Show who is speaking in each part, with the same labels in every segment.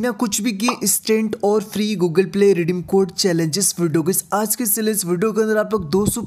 Speaker 1: बिना कुछ भी किए इंस्टेंट और free Google Play redeem code challenges video के आज के सिले वीडियो के अंदर आप लोग दो सौ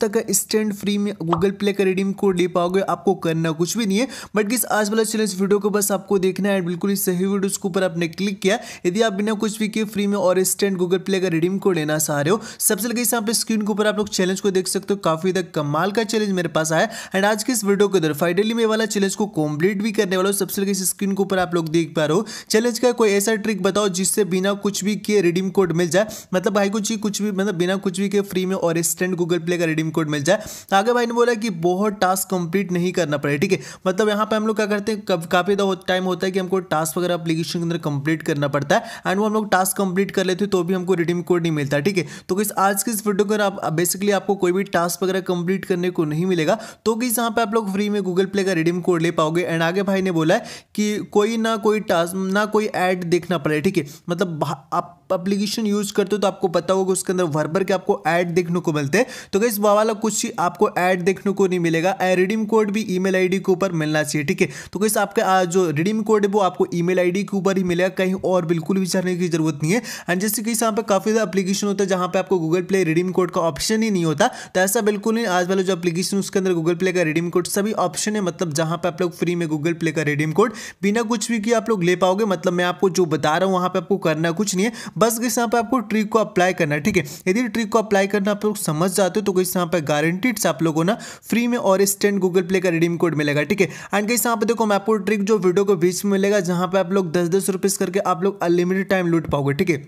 Speaker 1: तक का इंस्टेंट फ्री में गूगल प्ले का रिडीम कोड ले पाओगे आपको करना कुछ भी नहीं है बट किस आज वाला चैलेंज वीडियो को बस आपको देखना है बिल्कुल ही सही वीडियो उसके ऊपर आपने क्लिक किया यदि आप बिना कुछ भी किए फ्री में और इंस्टेंट गूगल प्ले का रिडीम कोड लेना चाह रहे हो सबसे लगे यहाँ पे स्क्रीन के ऊपर आप लोग चैलेंज को देख सकते हो काफी तक कमाल का चैलेंज मेरे पास आया एंड आज के इस वीडियो के अंदर फाइनली मैं वाला चैलेंज को कम्प्लीट भी करने वाला हूँ सबसे लगे स्क्रीन के ऊपर आप लोग देख पा रहे हो चैलेंज का कोई ऐसा ट्रिक बताओ जिससे बिना कुछ भी किए रिडीम कोड मिल जाए मतलब भाई को जी कुछ भी मतलब बिना कुछ भी किए फ्री में और इंस्टेंट गूगल प्ले का रिडीम कोड मिल जाए तो आगे भाई ने बोला कि बहुत टास्क कंप्लीट नहीं करना पड़े ठीक है मतलब यहाँ पर हम लोग क्या करते हैं काफ़ी टाइम होता है कि हमको टास्क वगैरह अपलीकेशन के अंदर कंप्लीट करना पड़ता है एंड वो हम लोग टास्क कंप्लीट कर लेते तो भी हमको रिडीम कोड नहीं मिलता ठीक है तो किस आज की इस वीडियो को आप बेसिकली आपको कोई भी टास्क वगैरह कंप्लीट करने को नहीं मिलेगा तो किस यहाँ पर आप लोग फ्री में गूगल प्ले का रिडीम कोड ले पाओगे एंड आगे भाई ने बोला है कि कोई ना कोई टास्क ना कोई ऐड देखना पड़ेगा ठीक है मतलब आप एप्लीकेशन यूज करते हो तो आपको पता होगा उसके अंदर भर भर के आपको ऐड देखने को मिलते हैं तो गई वाला कुछ आपको ऐड देखने को नहीं मिलेगा रिडीम कोड भी ईमेल आईडी के ऊपर मिलना चाहिए ठीक है तो कैसे आपका जो रिडीम कोड है वो आपको ईमेल आईडी के ऊपर ही मिलेगा कहीं और बिल्कुल भी जाने की जरूरत नहीं है एंड जैसे कि यहाँ पे काफ़ी ज़्यादा एप्लीकेशन होता है जहाँ पर आपको गूगल प्ले रिडीम कोड का ऑप्शन ही नहीं होता तो ऐसा बिल्कुल नहीं आज वाला जो अपलीकेशन उसके अंदर गूगल प्ले का रिडीम कोड सभी ऑप्शन है मतलब जहाँ पे आप लोग फ्री में गूगल प्ले का रिडीम कोड बिना कुछ भी किया आप लोग ले पाओगे मतलब मैं आपको जो बता रहा हूँ वहाँ पर आपको करना कुछ नहीं है बस किस यहाँ पे आपको ट्रिक को अप्लाई करना है ठीक है यदि ट्रिक को अप्लाई करना आप लोग समझ जाते हो तो कहीं यहाँ पर गारंटीड आप लोगों ना फ्री में और स्टेंट गूगल प्ले का रिडीम कोड मिलेगा ठीक है एंड कहीं यहाँ पर देखो मैं आपको ट्रिक जो वीडियो के बीच में मिलेगा जहाँ पर आप लोग दस दस रुपीज़ करके आप लोग अनलिमिटेड टाइम लूट पाओगे ठीक है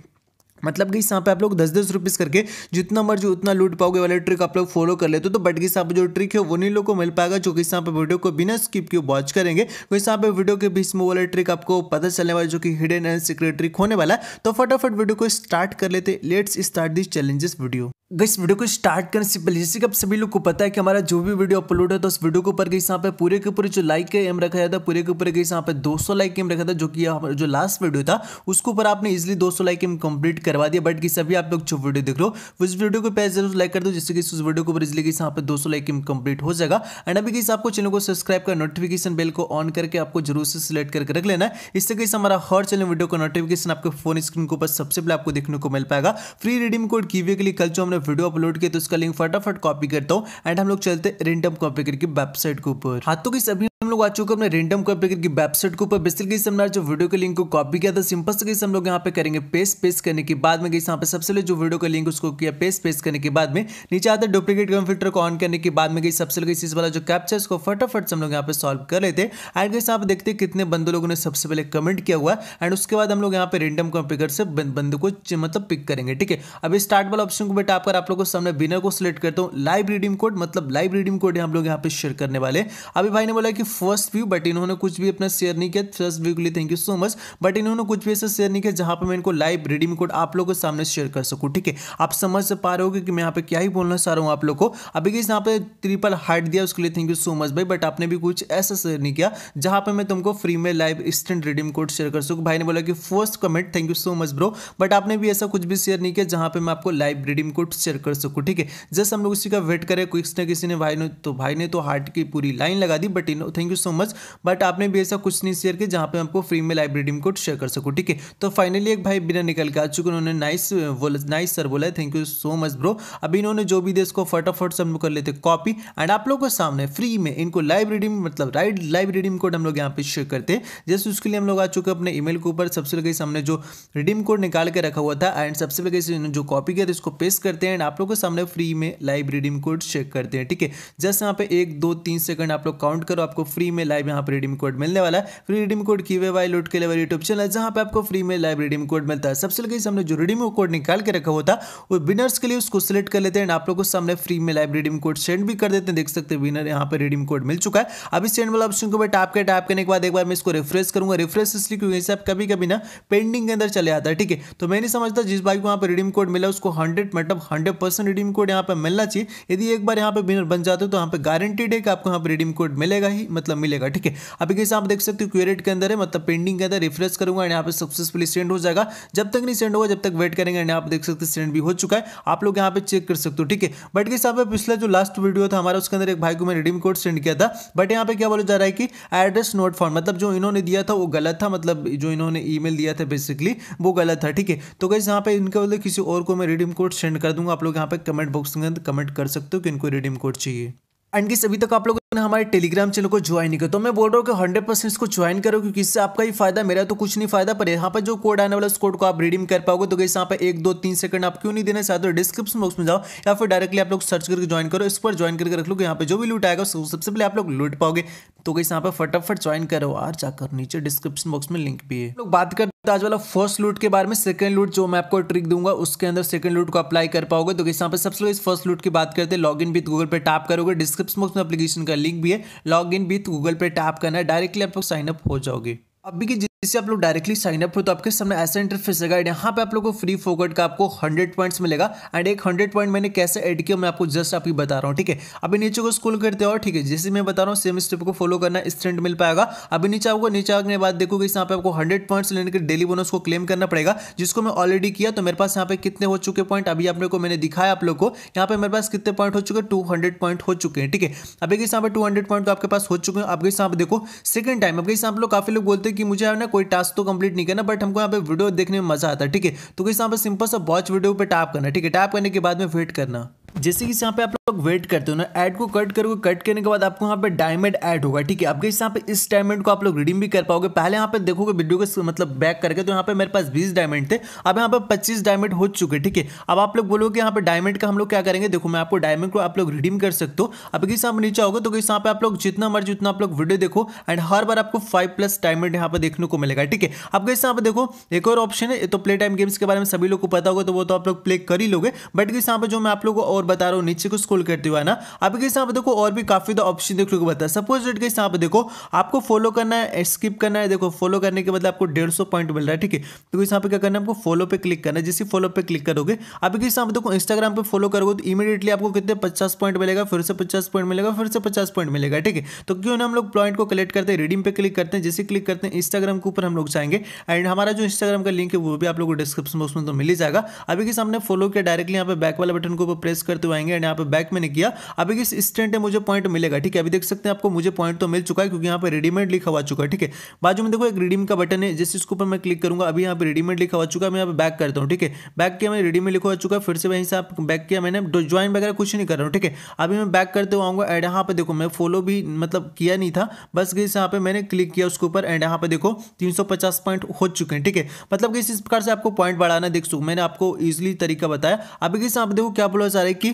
Speaker 1: मतलब कि यहाँ पे आप लोग दस दस रुपीज़ करके जितना मर्जी उतना लूट पाओगे वाले ट्रिक आप लोग फॉलो कर लेते हो तो बट इस यहाँ पे जो ट्रिक है वो नहीं लोग को मिल पाएगा जो कि यहाँ पे वीडियो को बिना स्किप के वॉच करेंगे वही तो यहाँ पे वीडियो के बीच में वाले ट्रिक आपको पता चलने वाला जो कि हिडन एंड सीक्रेट ट्रिक होने वाला है तो फटाफट वीडियो को स्टार्ट कर लेते let's start this challenges video इस वीडियो को स्टार्ट करने से पहले जैसे कि आप सभी लोग को पता है कि हमारा जो भी वीडियो अपलोड होता है उस वीडियो के ऊपर गई यहाँ पे पूरे के पूरे जो लाइक एम रखा जाता है पूरे के ऊपर गई यहाँ पे 200 लाइक एम रखा था जो कि जो लास्ट वीडियो था उसके ऊपर आपने इजिली 200 लाइक एम कंप्लीट करवा दिया बट कि सभी आप लोग जो वीडियो देख लो उस वीडियो को पहले जरूर लाइक कर दो जिससे कि उस वीडियो के ऊपर इजिली गई यहाँ पे दो लाइक एम कम्प्लीट हो जाएगा एंड अभी गई आपको चैनल को सब्सक्राइब कर नोटिफिकेशन बिल को ऑन करके आपको जरूर से सिलेक्ट करके रख लेना इससे गई हमारा हर चैनल वीडियो का नोटिफिकेशन आपके फोन स्क्रीन के ऊपर सबसे पहले आपको देखने को मिल पाएगा फ्री रिडीम कोड कीवे के लिए कल जो हमने वीडियो अपलोड किया तो उसका लिंक फटाफट कॉपी करता हूँ एंड हम लोग चलते रेंडम कॉपी करके वेबसाइट के ऊपर हाथों की सभी हम लोग आ चुके अपने रेंडम कॉपी करके वेबसाइट के ऊपर बेसिकली से हमने जो वीडियो के लिंक को कॉपी किया था सिंपल से हम लोग यहाँ पे करेंगे पेस्ट पेस्ट करने के बाद में गई यहाँ पे सबसे पहले जो वीडियो का लिंक उसको किया पेस्ट पेस्ट करने के बाद में नीचे आता है डुप्लीकेट कंप्यूटर को ऑन करने के बाद में गई सबसे पहले इस वाला जो कैप्चर उसको फटाफट से हम लोग यहाँ पे सॉल्व कर लेते हैं एंड गई यहाँ पे देखते कितने बंदों लोगों ने सबसे पहले कमेंट किया हुआ एंड उसके बाद हम लोग यहाँ पे रेंडम कॉम्पिकर से बंद को मतलब पिक करेंगे ठीक है अभी स्टार्ट वाला ऑप्शन को बेटा टाप आप लोगों को सामने बिनर को सिलेक्ट करता हूँ लाइव रिडीम कोड मतलब लाइव रिडीम कोड हम लोग यहाँ पे शेयर करने वाले अभी भाई ने बोला कि फर्स्ट व्यू बट इन्होंने कुछ भी अपना शेयर नहीं किया फर्स्ट व्यू के लिए thank you so much but इन्होंने कुछ भी ऐसा शेयर नहीं किया जहां पर मैं इनको लाइव रिडीम कोड आप लोगों के सामने शेयर कर सकूँ ठीक है आप समझ पा रहे हो कि मैं यहाँ पे क्या ही बोलना चाह रहा हूँ आप लोग को अभी किस यहाँ पे ट्रिपल हार्ट दिया उसके लिए थैंक यू सो मच भाई बट आपने भी कुछ ऐसा शेयर नहीं किया जहाँ पर मैं तुमको फ्री में live instant redeem code share कर सकूँ भाई ने बोला कि first comment thank you so much bro but आपने भी ऐसा कुछ भी शेयर नहीं किया जहाँ पर मैं आपको लाइव रिडीम कोड शेयर कर सकूँ ठीक है जस्ट हम लोग उसी का वेट करें किसी ने किसी ने भाई ने तो भाई ने तो हार्ट की पूरी लाइन लगा दी बट इन thank you so much but आपने भी ऐसा कुछ नहीं शेयर किया जहाँ पे आपको फ्री में लाइब्रेरी कोड शेयर कर सको ठीक है तो फाइनली एक भाई बिना निकल के आ चुके उन्होंने नाइस uh, बोला नाइस सर बोला thank you so much bro अभी इन्होंने जो भी देश को फटाफट सब कर लेते कॉपी एंड आप लोग के सामने फ्री में इनको लाइव रिडीम मतलब राइट लाइव रिडीम कोड हम लोग यहाँ पे शेयर करते हैं जैसे उसके लिए हम लोग आ चुके हैं अपने ईमेल के ऊपर सबसे लगे सामने जो रिडीम कोड निकाल के रखा हुआ था एंड सबसे लगे जो कॉपी किया था इसको पेस्ट करते हैं एंड आप लोग के सामने फ्री में लाइव रिडीम कोड शेयर करते हैं ठीक है जस्ट यहाँ पे एक दो तीन सेकंड आप लोग काउंट करो आपको फ्री में लाइव यहाँ पर रिडीम कोड मिलने वाला है फ्री रिडीम कोड की वे वाई लूट के लेवल यूट्यूब चैनल जहाँ पे आपको फ्री में लाइव रिडीम कोड मिलता है सबसे लगे हमने जो रिडीम कोड निकाल के रखा हुआ था वो विनर्स के लिए उसको सिलेक्ट कर लेते हैं आप लोग को सामने फ्री में लाइव रिडीम कोड सेंड भी कर देते हैं देख सकते हैं विनर यहाँ पर रिडीम कोड मिल चुका है अभी सेंड वाला ऑप्शन को मैं टैप के टाप करने के बाद एक बार मैं इसको रिफ्रेश करूंगा रिफ्रेश इसलिए क्योंकि आप कभी कभी ना पेंडिंग के अंदर चले आता है ठीक है तो मैं नहीं समझता जिस भाई को यहाँ पर रिडीम कोड मिला उसको हंड्रेड मतलब हंड्रेड परसेंट रिडीम कोड यहाँ पर मिलना चाहिए यदि एक बार यहाँ पर विनर बन जाते हो तो यहाँ पर गारंटीड है कि आपको यहाँ पर रिडीम कोड मिलेगा ही मतलब मिलेगा ठीक है अभी कैसे आप देख सकते हो क्यूरेट के अंदर है मतलब पेंडिंग के अंदर रिफ्रेश करूंगा यहाँ पे सक्सेसफुली सेंड हो जाएगा जब तक नहीं सेंड होगा जब तक वेट करेंगे यहाँ पर देख सकते सेंड भी हो चुका है आप लोग यहाँ पे चेक कर सकते हो ठीक है बट कैसे यहाँ पे पिछला जो लास्ट वीडियो था हमारा उसके अंदर एक भाई को मैंने रिडीम कोड सेंड किया था बट यहाँ पे क्या बोला जा रहा है कि एड्रेस नोट फॉर्म मतलब जो इन्होंने दिया था वो गलत था मतलब जो इन्होंने ई दिया था बेसिकली वो गलत था ठीक है तो कैसे यहाँ पे इनके बोले किसी और को मैं रिडीम कोड सेंड कर दूंगा आप लोग यहाँ पे कमेंट बॉक्स के अंदर कमेंट कर सकते हो कि इनको रिडीम कोड चाहिए एंड किस अभी तक आप लोग ने हमारे टेलीग्राम चैनल को ज्वाइन नहीं किया तो मैं बोल रहा हूँ कि हंड्रेड परसेंट इसको ज्वाइन करो क्योंकि इससे आपका ही फायदा मेरा तो कुछ नहीं फायदा पर यहाँ पर जो कोड आने वाला उस कोड को आप रिडीम कर पाओगे तो कैसे यहाँ पर एक दो तीन सेकंड आप क्यों नहीं देना चाहते हो डिस्क्रिप्शन बॉक्स में जाओ या फिर डायरेक्टली आप लोग सर्च करके ज्वाइन करो इस पर ज्वाइन करके रख लो यहाँ पर जो भी लूट आएगा उसको सबसे पहले आप लोग लूट पाओगे तो कैसे यहाँ पर फटाफट ज्वाइन करो और जाकर नीचे डिस्क्रिप्शन बॉक्स में लिंक भी है लोग बात कर तो आज वाला फर्स्ट लूट के बारे में सेकंड लूट जो मैं आपको ट्रिक दूंगा उसके अंदर सेकंड लूट को अप्लाई कर पाओगे तो यहाँ पे सबसे पहले इस फर्स्ट लूट की बात करते हैं लॉग इन विथ गूगल पे टैप करोगे डिस्क्रिप्शन बॉक्स में एप्लीकेशन का लिंक भी है लॉग इन विथ गूगल पे टैप करना है डायरेक्टली आप साइन अप हो जाओगे अभी की जिससे आप लोग डायरेक्टली साइन अप हो तो आपके सामने ऐसा इंटरफेस रहेगा एंड यहाँ पे आप लोगों को फ्री फोकट का आपको 100 पॉइंट्स मिलेगा एंड एक 100 पॉइंट मैंने कैसे ऐड किया मैं आपको जस्ट आपकी बता रहा हूँ ठीक है अभी नीचे को स्कूल करते हो ठीक है जैसे मैं बता रहा हूँ सेम स्टेप को फॉलो करना स्ट्रेंट मिल पाएगा अभी नीचे आपको नीचे आने बाद देखोगे यहाँ पे आपको हंड्रेड पॉइंट्स लेने के डेली बोनस को क्लेम करना पड़ेगा जिसको मैं ऑलरेडी किया तो मेरे पास यहाँ पे कितने हो चुके पॉइंट अभी आप लोग को मैंने दिखाया आप लोग को यहाँ पे मेरे पास कितने पॉइंट हो चुके टू पॉइंट हो चुके हैं ठीक है अभी किस यहाँ पर टू पॉइंट तो आपके पास हो चुके हैं आपके यहाँ पर देखो सेकंड टाइम अभी यहाँ आप लोग काफी लोग बोलते सकते हो कि मुझे ना कोई टास्क तो कंप्लीट नहीं करना बट हमको यहाँ पे वीडियो देखने में मजा आता है ठीक है तो किस यहाँ पर सिंपल सा वॉच वीडियो पर टैप करना ठीक है टैप करने के बाद में वेट करना जैसे कि यहाँ पे आप लोग वेट करते हो ना ऐड को कट करोगे कट करने के बाद आपको यहाँ पे डायमंड ऐड होगा ठीक है आपके यहाँ पे इस डायमंड को आप लोग रिडीम भी कर पाओगे पहले यहाँ पे देखोगे वीडियो को मतलब बैक करके तो यहाँ पे मेरे पास बीस डायमंड थे अब यहाँ पे पच्चीस डायमंड हो चुके ठीक है अब आप लोग बोलोगे यहाँ पे डायमंड का हम लोग क्या करेंगे देखो मैं आपको डायमंड को आप लोग रिडीम कर सकते हो अब किस यहाँ नीचे आओगे तो किस यहाँ पे आप लोग जितना मर्जी उतना आप लोग वीडियो देखो एंड हर बार आपको फाइव प्लस डायमंड यहाँ पे देखने को मिलेगा ठीक है अब किस यहाँ पे देखो एक और ऑप्शन है तो प्ले टाइम गेम्स के बारे में सभी लोग को पता होगा तो वो तो आप लोग प्ले कर ही लोगे बट किस यहाँ पे जो मैं आप लोग को और बता रहा हूँ नीचे को स्कूल फॉलो करते हुए ना आप गई यहाँ पर देखो और भी काफी तो ऑप्शन देखने को मिलता सपोज डेट गई यहाँ पर देखो आपको फॉलो करना है स्किप करना है देखो फॉलो करने के मतलब आपको डेढ़ सौ पॉइंट मिल रहा है ठीक है तो यहाँ पे क्या करना है आपको फॉलो पे क्लिक करना है जैसे फॉलो पे क्लिक करोगे आप गई यहाँ पर देखो इंस्टाग्राम पर फॉलो करोगे तो इमीडिएटली आपको कितने पचास पॉइंट मिलेगा फिर से पचास पॉइंट मिलेगा फिर से पचास पॉइंट मिलेगा ठीक है तो क्यों ना हम लोग पॉइंट को कलेक्ट करते हैं रिडीम पर क्लिक करते हैं जैसे क्लिक करते हैं इंस्टाग्राम के ऊपर हम लोग जाएंगे एंड हमारा जो इंस्टाग्राम का लिंक है वो भी आप लोगों को डिस्क्रिप्शन बॉक्स में तो मिल ही जाएगा अभी के सामने फॉलो किया डायरेक्टली यहाँ पे बैक वाला बटन को प्रेस करते हुए आएंगे एंड यहाँ पे बैक बैक में नहीं किया अभी किस स्टेंट में मुझे पॉइंट मिलेगा ठीक है अभी देख सकते हैं आपको मुझे पॉइंट तो मिल चुका है क्योंकि यहाँ पर रेडीमेड लिखा हुआ चुका है ठीक है बाजू में देखो एक रिडीम का बटन है जिस इसके ऊपर मैं क्लिक करूंगा अभी यहाँ पर रेडीमेड लिखा हुआ चुका है मैं यहाँ पर बैक करता हूँ ठीक है बैक किया मैं रेडीमेड लिखा हुआ चुका है फिर से वहीं से आप बैक किया मैंने ज्वाइन तो वगैरह कुछ नहीं कर रहा हूँ ठीक है अभी मैं बैक करते हुए आऊँगा एंड यहाँ पर देखो मैं फॉलो भी मतलब किया नहीं था बस गई यहाँ पर मैंने क्लिक किया उसके ऊपर एंड यहाँ पर देखो तीन पॉइंट हो चुके हैं ठीक है मतलब कि इस प्रकार से आपको पॉइंट बढ़ाना देख सकूँ मैंने आपको ईजिली तरीका बताया अभी किस आप देखो क्या बोला जा रहा है कि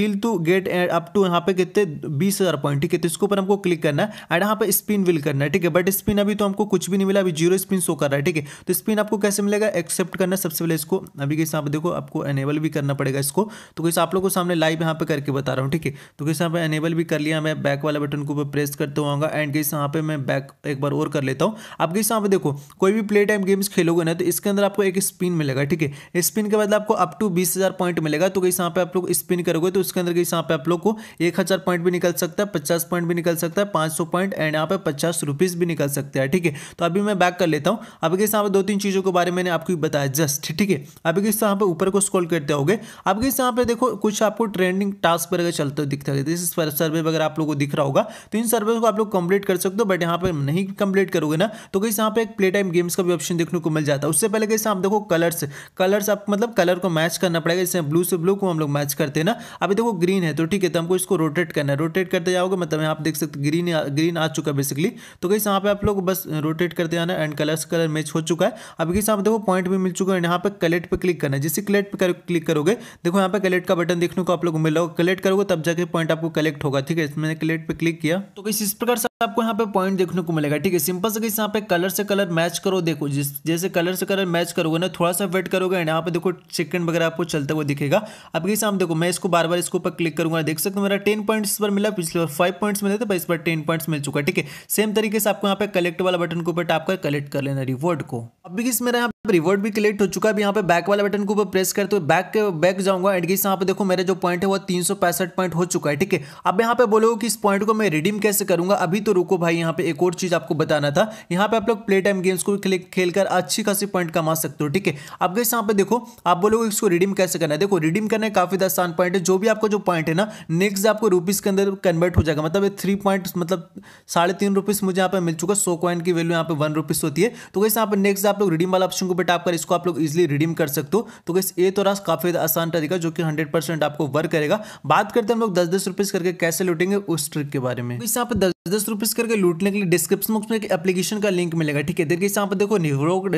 Speaker 1: wheel to get up to यहाँ पे कितने बीस हज़ार पॉइंट ठीक है तो इसके ऊपर हमको क्लिक करना है एंड यहाँ पे स्पिन व्हील करना है ठीक है बट स्पिन अभी तो हमको कुछ भी नहीं मिला अभी जीरो स्पिन शो कर रहा है ठीक है तो स्पिन आपको कैसे मिलेगा एक्सेप्ट करना सबसे पहले इसको अभी के हिसाब पे देखो आपको एनेबल भी करना पड़ेगा इसको तो कैसे आप लोग को सामने लाइव यहाँ पे करके बता रहा हूँ ठीक है तो कैसे यहाँ पे एनेबल भी कर लिया मैं बैक वाला बटन को ऊपर प्रेस करते हुआ एंड कैसे यहाँ पे मैं बैक एक बार और कर लेता हूँ आप कैसे यहाँ पे देखो कोई भी प्ले टाइम गेम्स खेलोगे ना तो इसके अंदर आपको एक स्पिन मिलेगा ठीक है स्पिन के बाद आपको अप टू बीस पॉइंट मिलेगा तो कैसे यहाँ पे आप लोग स्पिन करोगे तो उसके अंदर गई यहाँ पे आप लोग को एक हज़ार पॉइंट भी निकल सकता है पचास पॉइंट भी निकल सकता है पाँच सौ पॉइंट एंड यहाँ पे पचास रुपीज़ भी निकल सकते हैं ठीक है थीके? तो अभी मैं बैक कर लेता हूँ अभी गई यहाँ पे दो तीन चीज़ों के बारे में मैंने आपको बताया जस्ट ठीक है अभी किस यहाँ पे ऊपर को स्कॉल करते हो गए अब किस यहाँ पे देखो कुछ आपको ट्रेंडिंग टास्क पर अगर चलते दिखता है जिस सर्वे वगैरह आप लोग को दिख रहा होगा तो इन सर्वे को आप लोग कंप्लीट कर सकते हो बट यहाँ पर नहीं कंप्लीट करोगे ना तो गई यहाँ पे एक प्ले टाइम गेम्स का भी ऑप्शन देखने को मिल जाता है उससे पहले गई आप देखो कलर्स कलर्स आप मतलब कलर को मैच करना पड़ेगा जैसे ब्लू से ब्लू को हम लोग मैच करते हैं ना अभी देखो तो ग्रीन है तो ठीक है तो हमको इसको रोटेट करना है रोटेट करते जाओगे मतलब यहाँ आप देख सकते ग्रीन ग्रीन आ चुका है बेसिकली तो कहीं यहाँ पे आप लोग बस रोटेट करते जाना एंड कलर्स कलर मैच हो चुका है अब कहीं आप देखो पॉइंट भी मिल चुका है यहाँ पे कलेक्ट पर क्लिक करना है जिससे कलेक्ट पर क्लिक करोगे देखो यहाँ पे कलेक्ट का बटन देखने को आप लोग मिल रहा कलेक्ट करोगे तब जाके पॉइंट आपको कलेक्ट होगा ठीक है इसमें कलेक्ट पर क्लिक किया तो कहीं इस प्रकार से आपको यहाँ पे पॉइंट देखने को मिलेगा ठीक है सिंपल से कहीं यहाँ पे कलर से कलर मैच करो देखो जिस जैसे कलर से कलर मैच करोगे ना थोड़ा सा वेट करोगे यहाँ पे देखो सेकंड वगैरह आपको चलते हुए दिखेगा अब कहीं आप देखो मैं इसको बार बार इसके ऊपर क्लिक करूंगा देख सकते हो मेरा टेन पॉइंट्स पर मिला पिछले बार फाइव पॉइंट्स मिले थे पर इस बार टेन पॉइंट्स मिल चुका है ठीक है सेम तरीके से आपको यहाँ पे कलेक्ट वाला बटन के ऊपर टाप कर कलेक्ट कर लेना रिवॉर्ड को अब भी मेरा यहाँ रिवर्ट भी क्लेक्ट हो चुका है यहाँ पे बैक वाले बटन को ऊपर प्रेस करते हुए बैक के बैक जाऊंगा एंड यहाँ पे देखो मेरे जो पॉइंट है वो तीन पॉइंट हो चुका है ठीक है अब यहाँ पे बोलोगे कि इस पॉइंट को मैं रिडीम कैसे करूंगा अभी तो रुको भाई यहाँ पे एक और चीज आपको बताना था यहाँ पे आप लोग प्ले टाइम गेम्स को खेल कर अच्छी खासी पॉइंट कमा सकते हो ठीक है अब गैस यहाँ पे देखो आप बोलोगे इसको रिडीम कैसे करना है देखो रिडीम करना है काफी आसान पॉइंट है जो भी आपका जो पॉइंट है ना नेक्स्ट आपको रुपीज के अंदर कन्वर्ट हो जाएगा मतलब थ्री पॉइंट मतलब साढ़े तीन रुपीज मुझे यहाँ पे मिल चुका सौ कॉइन की वैल्यू यहाँ पे वन रुपीज होती है तो गैस यहाँ पे नेक्स्ट आप लोग रिडीम वाला ऑप्शन को भी टाइप कर इसको आप लोग इजिली रिडीम कर सकते हो तो गैस ये तो रास काफ़ी आसान तरीका जो कि हंड्रेड आपको वर्क करेगा बात करते हैं हम लोग दस दस रुपीज़ करके कैसे लुटेंगे उस ट्रिक के बारे में तो इस यहाँ पर दस रुपीज़ करके लूटने के लिए डिस्क्रिप्शन बॉक्स में एक एप्लीकेशन का लिंक मिलेगा ठीक है देखिए यहाँ पर देखो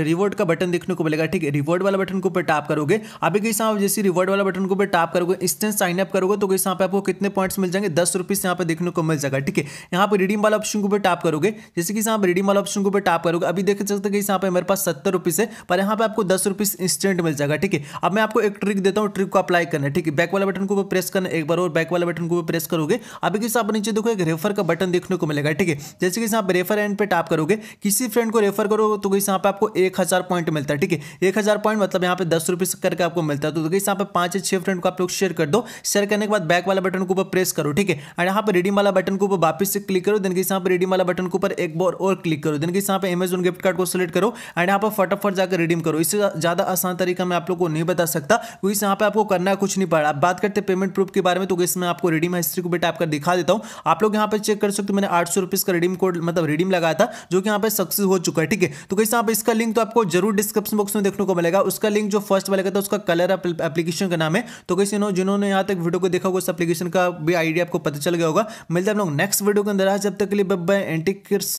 Speaker 1: रिवॉर्ड का बटन देखने को मिलेगा ठीक है रिवॉर्ड वाला बटन को ऊपर टैप करोगे अभी कैसे आप जैसे रिवॉर्ड वाला बटन को ऊपर टैप करोगे इंस्टेंट साइन अप करोगे तो कहीं यहाँ पे आपको कितने पॉइंट्स मिल जाएंगे दस रुपीज़ यहाँ पर देखने को मिल जाएगा ठीक है यहाँ पर रिडीम वाला ऑप्शन को ऊपर टैप करोगे जैसे कि यहाँ पर रिडीम वाला ऑप्शन को ऊपर टैप करोगे अभी देख सकते हैं कि यहाँ पर मेरे पास सत्तर रुपीज़ है पर यहाँ पर आपको दस रुपीज़ इंस्टेंट मिल जाएगा ठीक है अब मैं आपको एक ट्रिक देता हूँ ट्रिक को अप्लाई करना ठीक है बैक वाला बटन को प्रेस करना एक बार और बैक वाला बटन को प्रेस करोगे अभी कैसे आप नीचे देखो एक रेफर का बटन देखने को को मिलेगा ठीक है जैसे कि आप रेफर एंड पे टाप करोगे किसी फ्रेंड को रेफर करो तो कहीं यहाँ पे आपको एक हज़ार पॉइंट मिलता है ठीक है एक हज़ार पॉइंट मतलब यहाँ पे दस रुपये करके आपको मिलता है तो कहीं यहाँ पे पाँच या छः फ्रेंड को आप लोग शेयर कर दो शेयर करने के बाद बैक वाला बटन के ऊपर प्रेस करो ठीक है और यहाँ पर रिडीम वाला बटन के ऊपर वापस से क्लिक करो देन कहीं यहाँ पर रिडीम वाला बटन के ऊपर एक बार और क्लिक करो देन कहीं यहाँ पर अमेजोन गिफ्ट कार्ड को सिलेक्ट करो एंड यहाँ पर फटाफट जाकर रिडीम करो इससे ज़्यादा आसान तरीका मैं आप लोग को नहीं बता सकता क्योंकि यहाँ पर आपको करना कुछ नहीं पड़ा आप बात करते पेमेंट प्रूफ के बारे में तो इसमें आपको रिडीम हिस्ट्री को भी टाइप कर दिखा देता हूँ आप लोग यहाँ पर चेक कर सकते मैंने आठ सौ का रिडीम कोड मतलब रिडीम लगाया था जो कि यहाँ पे सक्सेस हो चुका है ठीक है तो कैसे आप इसका लिंक तो आपको जरूर डिस्क्रिप्शन बॉक्स में देखने को मिलेगा उसका लिंक जो फर्स्ट वाले का था उसका कलर एप्लीकेशन का नाम है तो कैसे जिन्होंने यहाँ तक वीडियो को देखा होगा उस एप्लीकेशन का भी आइडिया आपको पता चल गया होगा मिलते हैं हम लोग नेक्स्ट वीडियो के अंदर जब तक के लिए बब बाय